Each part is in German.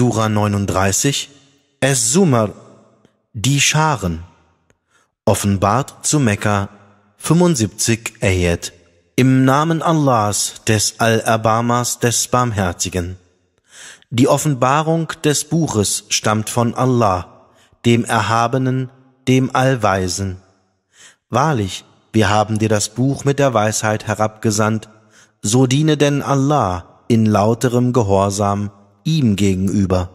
Sura 39, es Sumer die Scharen, offenbart zu Mekka 75 Ayat. Im Namen Allahs, des Allerbarmers, des Barmherzigen. Die Offenbarung des Buches stammt von Allah, dem Erhabenen, dem Allweisen. Wahrlich, wir haben dir das Buch mit der Weisheit herabgesandt, so diene denn Allah in lauterem Gehorsam ihm gegenüber.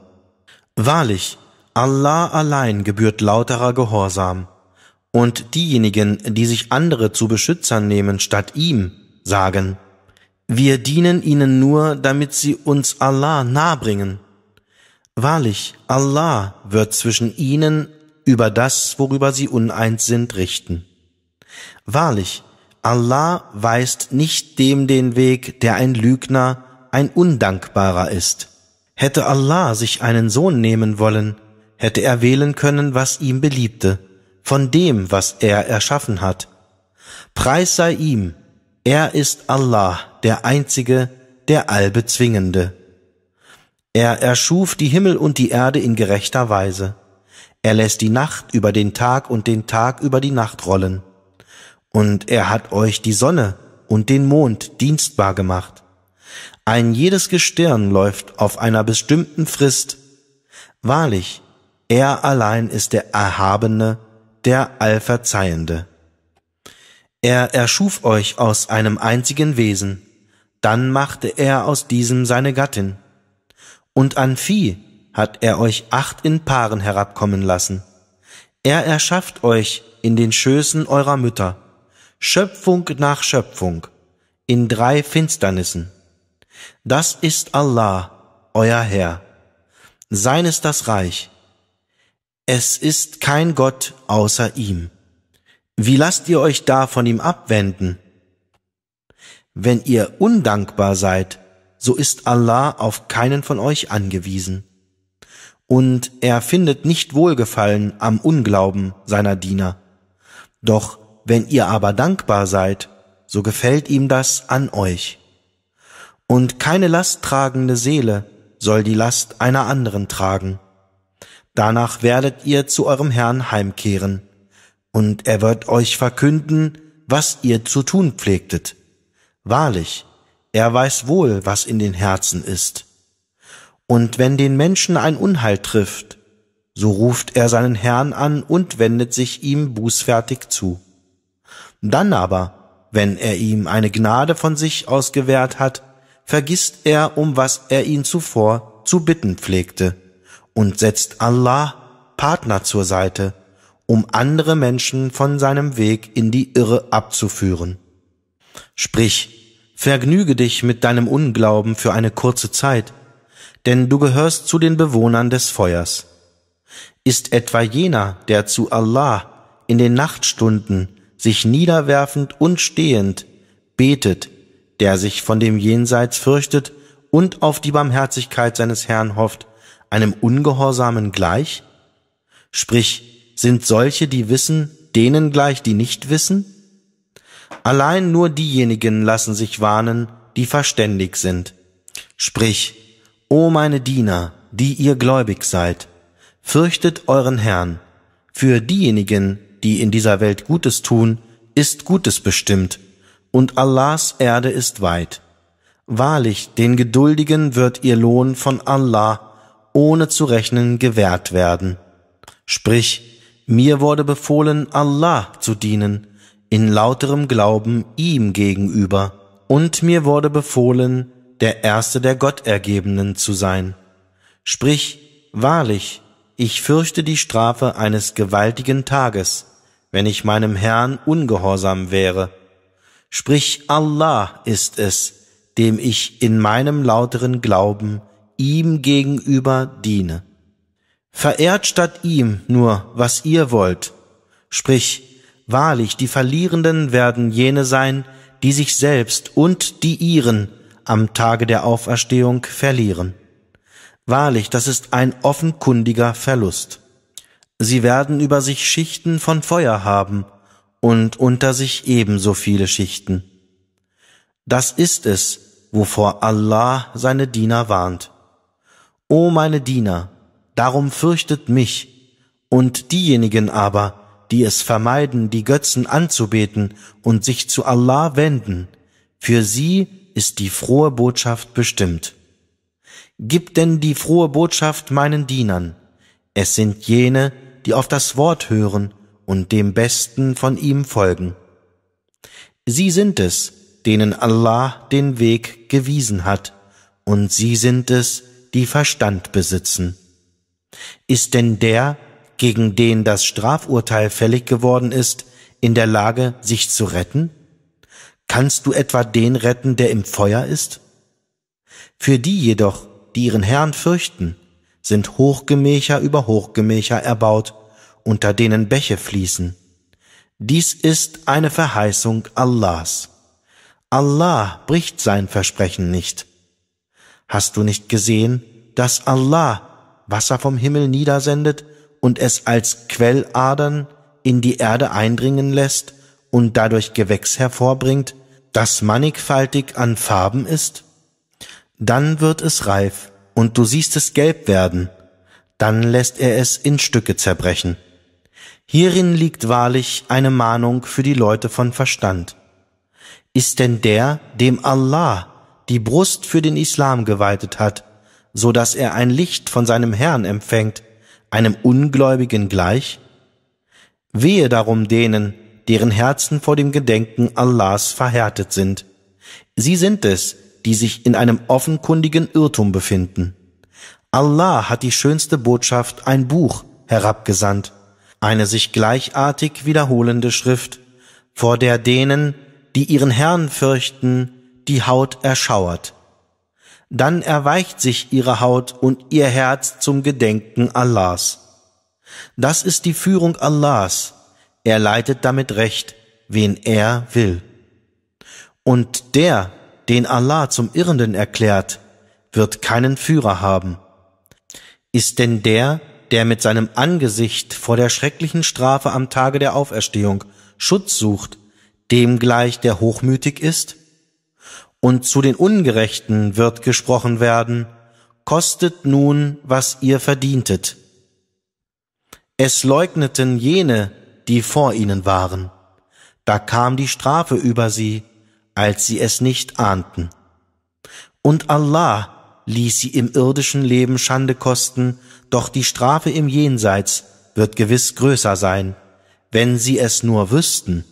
Wahrlich, Allah allein gebührt lauterer Gehorsam. Und diejenigen, die sich andere zu Beschützern nehmen statt ihm, sagen, wir dienen ihnen nur, damit sie uns Allah nahebringen. Wahrlich, Allah wird zwischen ihnen über das, worüber sie uneins sind, richten. Wahrlich, Allah weist nicht dem den Weg, der ein Lügner, ein Undankbarer ist. Hätte Allah sich einen Sohn nehmen wollen, hätte er wählen können, was ihm beliebte, von dem, was er erschaffen hat. Preis sei ihm, er ist Allah, der Einzige, der Allbezwingende. Er erschuf die Himmel und die Erde in gerechter Weise. Er lässt die Nacht über den Tag und den Tag über die Nacht rollen. Und er hat euch die Sonne und den Mond dienstbar gemacht. Ein jedes Gestirn läuft auf einer bestimmten Frist. Wahrlich, er allein ist der Erhabene, der Allverzeihende. Er erschuf euch aus einem einzigen Wesen, dann machte er aus diesem seine Gattin. Und an Vieh hat er euch acht in Paaren herabkommen lassen. Er erschafft euch in den Schößen eurer Mütter, Schöpfung nach Schöpfung, in drei Finsternissen. Das ist Allah, euer Herr. Sein ist das Reich. Es ist kein Gott außer ihm. Wie lasst ihr euch da von ihm abwenden? Wenn ihr undankbar seid, so ist Allah auf keinen von euch angewiesen. Und er findet nicht Wohlgefallen am Unglauben seiner Diener. Doch wenn ihr aber dankbar seid, so gefällt ihm das an euch. Und keine lasttragende Seele soll die Last einer anderen tragen. Danach werdet ihr zu eurem Herrn heimkehren, und er wird euch verkünden, was ihr zu tun pflegtet. Wahrlich, er weiß wohl, was in den Herzen ist. Und wenn den Menschen ein Unheil trifft, so ruft er seinen Herrn an und wendet sich ihm bußfertig zu. Dann aber, wenn er ihm eine Gnade von sich ausgewährt hat, vergisst er, um was er ihn zuvor zu bitten pflegte, und setzt Allah Partner zur Seite, um andere Menschen von seinem Weg in die Irre abzuführen. Sprich, vergnüge dich mit deinem Unglauben für eine kurze Zeit, denn du gehörst zu den Bewohnern des Feuers. Ist etwa jener, der zu Allah in den Nachtstunden sich niederwerfend und stehend betet, der sich von dem Jenseits fürchtet und auf die Barmherzigkeit seines Herrn hofft, einem Ungehorsamen gleich? Sprich, sind solche, die wissen, denen gleich, die nicht wissen? Allein nur diejenigen lassen sich warnen, die verständig sind. Sprich, O meine Diener, die ihr gläubig seid, fürchtet euren Herrn. Für diejenigen, die in dieser Welt Gutes tun, ist Gutes bestimmt, und Allahs Erde ist weit. Wahrlich, den Geduldigen wird ihr Lohn von Allah ohne zu rechnen gewährt werden. Sprich, mir wurde befohlen, Allah zu dienen, in lauterem Glauben ihm gegenüber, und mir wurde befohlen, der Erste der Gottergebenen zu sein. Sprich, wahrlich, ich fürchte die Strafe eines gewaltigen Tages, wenn ich meinem Herrn ungehorsam wäre. Sprich, Allah ist es, dem ich in meinem lauteren Glauben ihm gegenüber diene. Verehrt statt ihm nur, was ihr wollt. Sprich, wahrlich, die Verlierenden werden jene sein, die sich selbst und die ihren am Tage der Auferstehung verlieren. Wahrlich, das ist ein offenkundiger Verlust. Sie werden über sich Schichten von Feuer haben, und unter sich ebenso viele Schichten. Das ist es, wovor Allah seine Diener warnt. O meine Diener, darum fürchtet mich, und diejenigen aber, die es vermeiden, die Götzen anzubeten und sich zu Allah wenden, für sie ist die frohe Botschaft bestimmt. Gib denn die frohe Botschaft meinen Dienern, es sind jene, die auf das Wort hören und dem Besten von ihm folgen. Sie sind es, denen Allah den Weg gewiesen hat, und sie sind es, die Verstand besitzen. Ist denn der, gegen den das Strafurteil fällig geworden ist, in der Lage, sich zu retten? Kannst du etwa den retten, der im Feuer ist? Für die jedoch, die ihren Herrn fürchten, sind Hochgemächer über Hochgemächer erbaut, unter denen Bäche fließen. Dies ist eine Verheißung Allahs. Allah bricht sein Versprechen nicht. Hast du nicht gesehen, dass Allah Wasser vom Himmel niedersendet und es als Quelladern in die Erde eindringen lässt und dadurch Gewächs hervorbringt, das mannigfaltig an Farben ist? Dann wird es reif und du siehst es gelb werden, dann lässt er es in Stücke zerbrechen. Hierin liegt wahrlich eine Mahnung für die Leute von Verstand. Ist denn der, dem Allah die Brust für den Islam geweitet hat, so dass er ein Licht von seinem Herrn empfängt, einem Ungläubigen gleich? Wehe darum denen, deren Herzen vor dem Gedenken Allahs verhärtet sind. Sie sind es, die sich in einem offenkundigen Irrtum befinden. Allah hat die schönste Botschaft, ein Buch, herabgesandt, eine sich gleichartig wiederholende Schrift, vor der denen, die ihren Herrn fürchten, die Haut erschauert. Dann erweicht sich ihre Haut und ihr Herz zum Gedenken Allahs. Das ist die Führung Allahs. Er leitet damit recht, wen er will. Und der, den Allah zum Irrenden erklärt, wird keinen Führer haben. Ist denn der, der mit seinem Angesicht vor der schrecklichen Strafe am Tage der Auferstehung Schutz sucht, dem gleich, der hochmütig ist? Und zu den Ungerechten wird gesprochen werden, kostet nun, was ihr verdientet. Es leugneten jene, die vor ihnen waren. Da kam die Strafe über sie, als sie es nicht ahnten. Und Allah ließ sie im irdischen Leben Schande kosten, doch die Strafe im Jenseits wird gewiss größer sein, wenn sie es nur wüssten.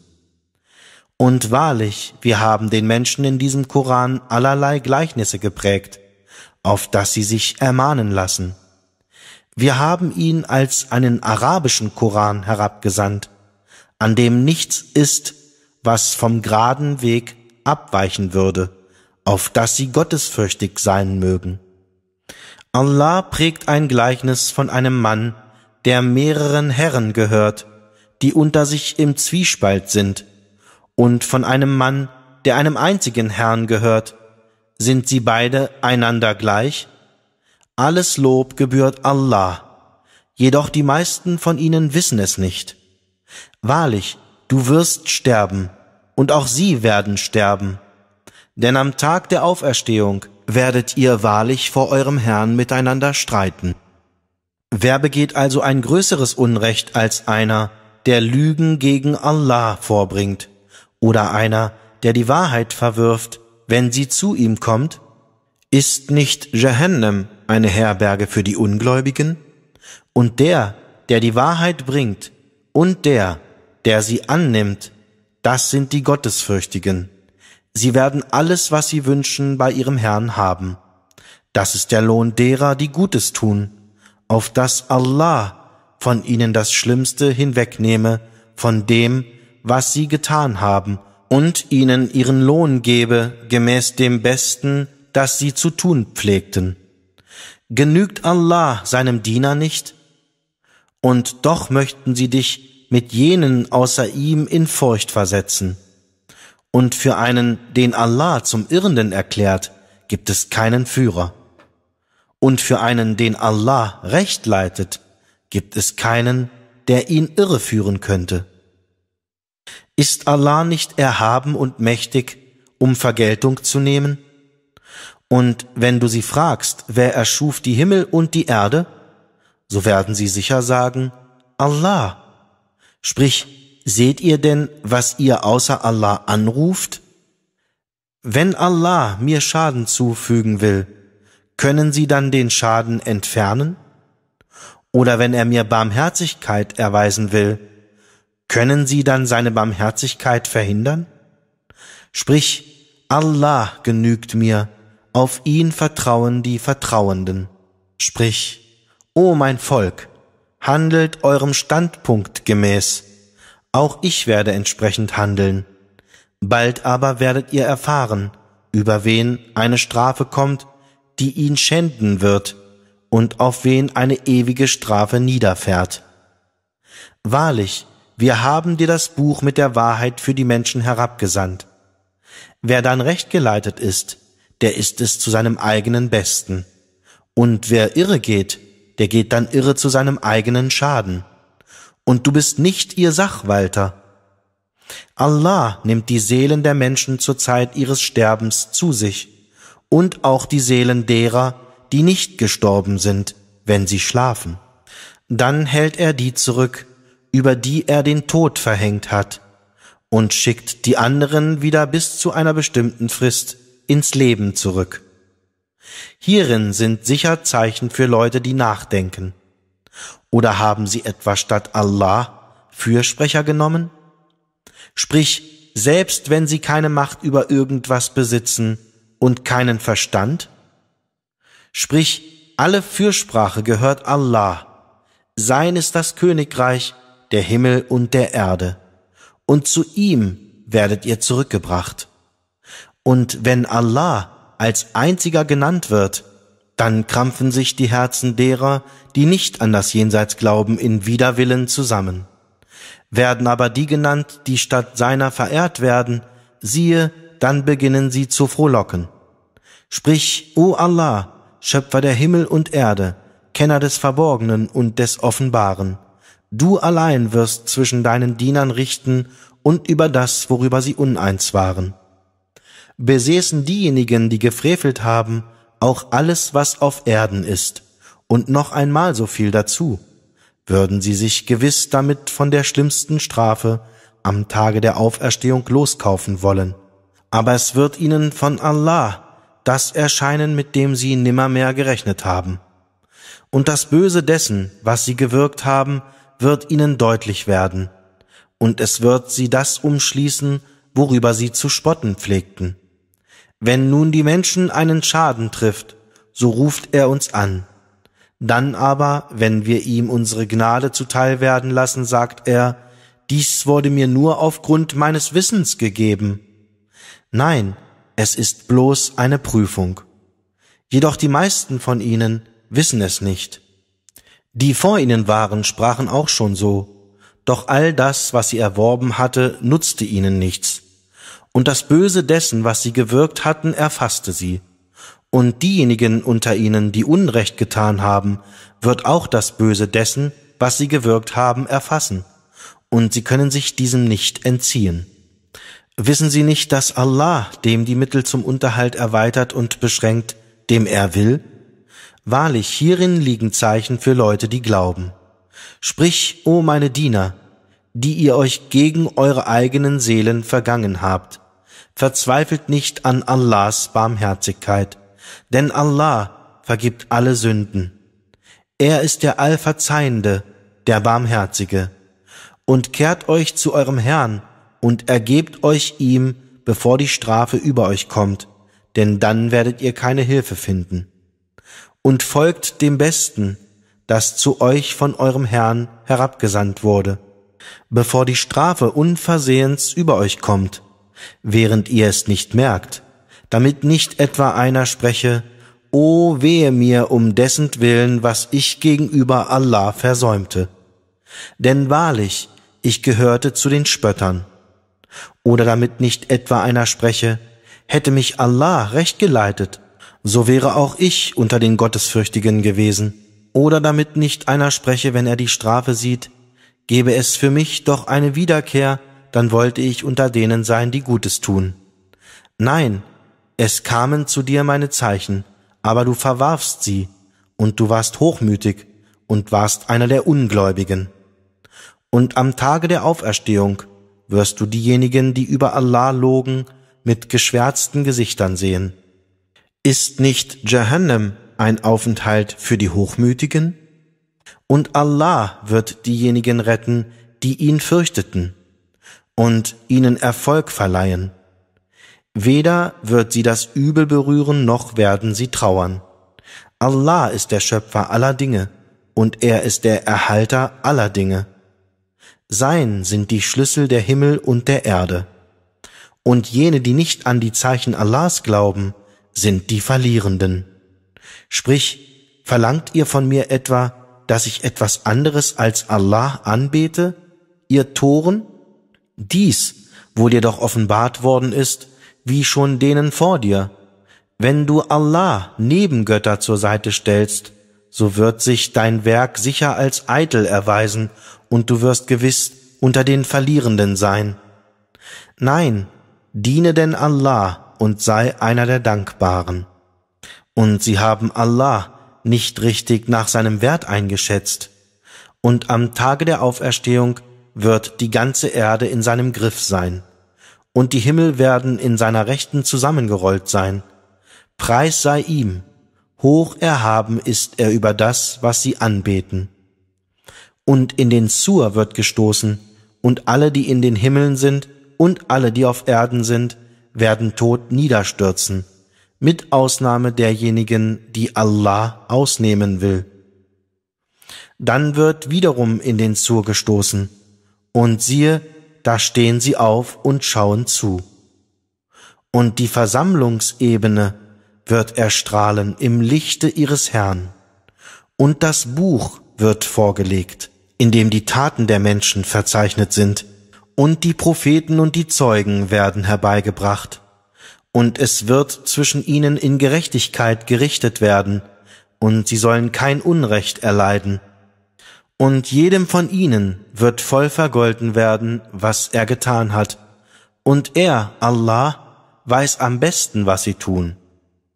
Und wahrlich, wir haben den Menschen in diesem Koran allerlei Gleichnisse geprägt, auf das sie sich ermahnen lassen. Wir haben ihn als einen arabischen Koran herabgesandt, an dem nichts ist, was vom geraden Weg abweichen würde auf dass sie gottesfürchtig sein mögen. Allah prägt ein Gleichnis von einem Mann, der mehreren Herren gehört, die unter sich im Zwiespalt sind, und von einem Mann, der einem einzigen Herrn gehört. Sind sie beide einander gleich? Alles Lob gebührt Allah, jedoch die meisten von ihnen wissen es nicht. Wahrlich, du wirst sterben, und auch sie werden sterben. Denn am Tag der Auferstehung werdet ihr wahrlich vor eurem Herrn miteinander streiten. Wer begeht also ein größeres Unrecht als einer, der Lügen gegen Allah vorbringt, oder einer, der die Wahrheit verwirft, wenn sie zu ihm kommt? Ist nicht Jahannam eine Herberge für die Ungläubigen? Und der, der die Wahrheit bringt, und der, der sie annimmt, das sind die Gottesfürchtigen. Sie werden alles, was sie wünschen, bei ihrem Herrn haben. Das ist der Lohn derer, die Gutes tun, auf dass Allah von ihnen das Schlimmste hinwegnehme, von dem, was sie getan haben, und ihnen ihren Lohn gebe, gemäß dem Besten, das sie zu tun pflegten. Genügt Allah seinem Diener nicht? Und doch möchten sie dich mit jenen außer ihm in Furcht versetzen und für einen, den Allah zum Irrenden erklärt, gibt es keinen Führer. Und für einen, den Allah recht leitet, gibt es keinen, der ihn irreführen könnte. Ist Allah nicht erhaben und mächtig, um Vergeltung zu nehmen? Und wenn du sie fragst, wer erschuf die Himmel und die Erde, so werden sie sicher sagen, Allah. Sprich, seht ihr denn, was ihr außer Allah anruft? Wenn Allah mir Schaden zufügen will, können sie dann den Schaden entfernen? Oder wenn er mir Barmherzigkeit erweisen will, können sie dann seine Barmherzigkeit verhindern? Sprich, Allah genügt mir, auf ihn vertrauen die Vertrauenden. Sprich, O mein Volk, handelt eurem Standpunkt gemäß, auch ich werde entsprechend handeln. Bald aber werdet ihr erfahren, über wen eine Strafe kommt, die ihn schänden wird, und auf wen eine ewige Strafe niederfährt. Wahrlich, wir haben dir das Buch mit der Wahrheit für die Menschen herabgesandt. Wer dann recht geleitet ist, der ist es zu seinem eigenen Besten. Und wer irre geht, der geht dann irre zu seinem eigenen Schaden und du bist nicht ihr Sachwalter. Allah nimmt die Seelen der Menschen zur Zeit ihres Sterbens zu sich und auch die Seelen derer, die nicht gestorben sind, wenn sie schlafen. Dann hält er die zurück, über die er den Tod verhängt hat, und schickt die anderen wieder bis zu einer bestimmten Frist ins Leben zurück. Hierin sind sicher Zeichen für Leute, die nachdenken. Oder haben sie etwa statt Allah Fürsprecher genommen? Sprich, selbst wenn sie keine Macht über irgendwas besitzen und keinen Verstand? Sprich, alle Fürsprache gehört Allah. Sein ist das Königreich, der Himmel und der Erde. Und zu ihm werdet ihr zurückgebracht. Und wenn Allah als einziger genannt wird, dann krampfen sich die Herzen derer, die nicht an das Jenseits glauben, in Widerwillen zusammen. Werden aber die genannt, die statt seiner verehrt werden, siehe, dann beginnen sie zu frohlocken. Sprich, O Allah, Schöpfer der Himmel und Erde, Kenner des Verborgenen und des Offenbaren, du allein wirst zwischen deinen Dienern richten und über das, worüber sie uneins waren. Besäßen diejenigen, die gefrevelt haben, auch alles, was auf Erden ist, und noch einmal so viel dazu, würden sie sich gewiss damit von der schlimmsten Strafe am Tage der Auferstehung loskaufen wollen. Aber es wird ihnen von Allah das erscheinen, mit dem sie nimmermehr gerechnet haben. Und das Böse dessen, was sie gewirkt haben, wird ihnen deutlich werden, und es wird sie das umschließen, worüber sie zu spotten pflegten. Wenn nun die Menschen einen Schaden trifft, so ruft er uns an. Dann aber, wenn wir ihm unsere Gnade zuteil werden lassen, sagt er, dies wurde mir nur aufgrund meines Wissens gegeben. Nein, es ist bloß eine Prüfung. Jedoch die meisten von ihnen wissen es nicht. Die vor ihnen waren, sprachen auch schon so, doch all das, was sie erworben hatte, nutzte ihnen nichts und das Böse dessen, was sie gewirkt hatten, erfasste sie. Und diejenigen unter ihnen, die Unrecht getan haben, wird auch das Böse dessen, was sie gewirkt haben, erfassen, und sie können sich diesem nicht entziehen. Wissen Sie nicht, dass Allah dem die Mittel zum Unterhalt erweitert und beschränkt, dem er will? Wahrlich, hierin liegen Zeichen für Leute, die glauben. Sprich, o meine Diener, die ihr euch gegen eure eigenen Seelen vergangen habt, Verzweifelt nicht an Allahs Barmherzigkeit, denn Allah vergibt alle Sünden. Er ist der Allverzeihende, der Barmherzige. Und kehrt euch zu eurem Herrn und ergebt euch ihm, bevor die Strafe über euch kommt, denn dann werdet ihr keine Hilfe finden. Und folgt dem Besten, das zu euch von eurem Herrn herabgesandt wurde, bevor die Strafe unversehens über euch kommt, während ihr es nicht merkt, damit nicht etwa einer spreche, O wehe mir um dessen Willen, was ich gegenüber Allah versäumte. Denn wahrlich, ich gehörte zu den Spöttern. Oder damit nicht etwa einer spreche, hätte mich Allah recht geleitet, so wäre auch ich unter den Gottesfürchtigen gewesen. Oder damit nicht einer spreche, wenn er die Strafe sieht, gebe es für mich doch eine Wiederkehr, dann wollte ich unter denen sein, die Gutes tun. Nein, es kamen zu dir meine Zeichen, aber du verwarfst sie, und du warst hochmütig und warst einer der Ungläubigen. Und am Tage der Auferstehung wirst du diejenigen, die über Allah logen, mit geschwärzten Gesichtern sehen. Ist nicht Jahannam ein Aufenthalt für die Hochmütigen? Und Allah wird diejenigen retten, die ihn fürchteten und ihnen Erfolg verleihen. Weder wird sie das Übel berühren, noch werden sie trauern. Allah ist der Schöpfer aller Dinge, und er ist der Erhalter aller Dinge. Sein sind die Schlüssel der Himmel und der Erde. Und jene, die nicht an die Zeichen Allahs glauben, sind die Verlierenden. Sprich, verlangt ihr von mir etwa, dass ich etwas anderes als Allah anbete, ihr Toren? Dies, wo dir doch offenbart worden ist, wie schon denen vor dir. Wenn du Allah Nebengötter zur Seite stellst, so wird sich dein Werk sicher als eitel erweisen und du wirst gewiss unter den Verlierenden sein. Nein, diene denn Allah und sei einer der Dankbaren. Und sie haben Allah nicht richtig nach seinem Wert eingeschätzt. Und am Tage der Auferstehung wird die ganze Erde in seinem Griff sein, und die Himmel werden in seiner Rechten zusammengerollt sein. Preis sei ihm, hoch erhaben ist er über das, was sie anbeten. Und in den Sur wird gestoßen, und alle, die in den Himmeln sind, und alle, die auf Erden sind, werden tot niederstürzen, mit Ausnahme derjenigen, die Allah ausnehmen will. Dann wird wiederum in den Zur gestoßen, und siehe, da stehen sie auf und schauen zu. Und die Versammlungsebene wird erstrahlen im Lichte ihres Herrn. Und das Buch wird vorgelegt, in dem die Taten der Menschen verzeichnet sind, und die Propheten und die Zeugen werden herbeigebracht. Und es wird zwischen ihnen in Gerechtigkeit gerichtet werden, und sie sollen kein Unrecht erleiden und jedem von ihnen wird voll vergolten werden, was er getan hat. Und er, Allah, weiß am besten, was sie tun.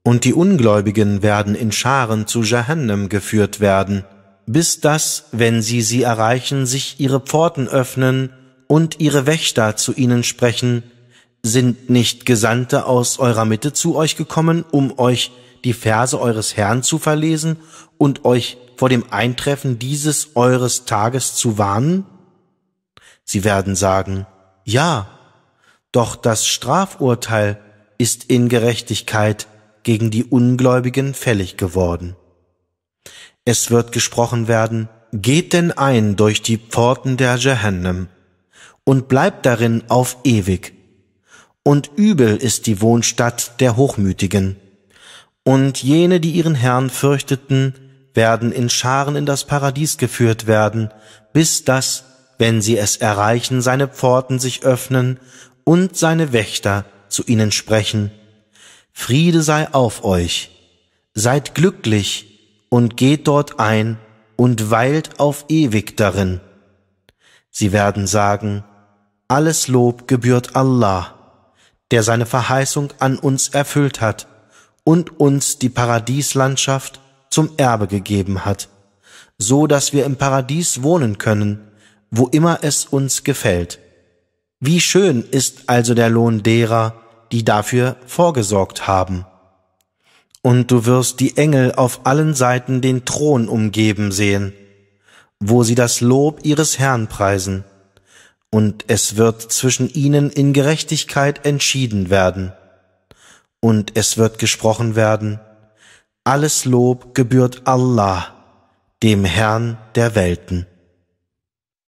Und die Ungläubigen werden in Scharen zu Jahannam geführt werden, bis das, wenn sie sie erreichen, sich ihre Pforten öffnen und ihre Wächter zu ihnen sprechen, sind nicht Gesandte aus eurer Mitte zu euch gekommen, um euch die Verse eures Herrn zu verlesen und euch vor dem Eintreffen dieses eures Tages zu warnen? Sie werden sagen, ja, doch das Strafurteil ist in Gerechtigkeit gegen die Ungläubigen fällig geworden. Es wird gesprochen werden, geht denn ein durch die Pforten der Jehannem und bleibt darin auf ewig. Und übel ist die Wohnstadt der Hochmütigen. Und jene, die ihren Herrn fürchteten, werden in Scharen in das Paradies geführt werden, bis das, wenn sie es erreichen, seine Pforten sich öffnen und seine Wächter zu ihnen sprechen. Friede sei auf euch, seid glücklich und geht dort ein und weilt auf ewig darin. Sie werden sagen, alles Lob gebührt Allah, der seine Verheißung an uns erfüllt hat und uns die Paradieslandschaft zum Erbe gegeben hat, so dass wir im Paradies wohnen können, wo immer es uns gefällt. Wie schön ist also der Lohn derer, die dafür vorgesorgt haben. Und du wirst die Engel auf allen Seiten den Thron umgeben sehen, wo sie das Lob ihres Herrn preisen, und es wird zwischen ihnen in Gerechtigkeit entschieden werden, und es wird gesprochen werden, alles Lob gebührt Allah, dem Herrn der Welten.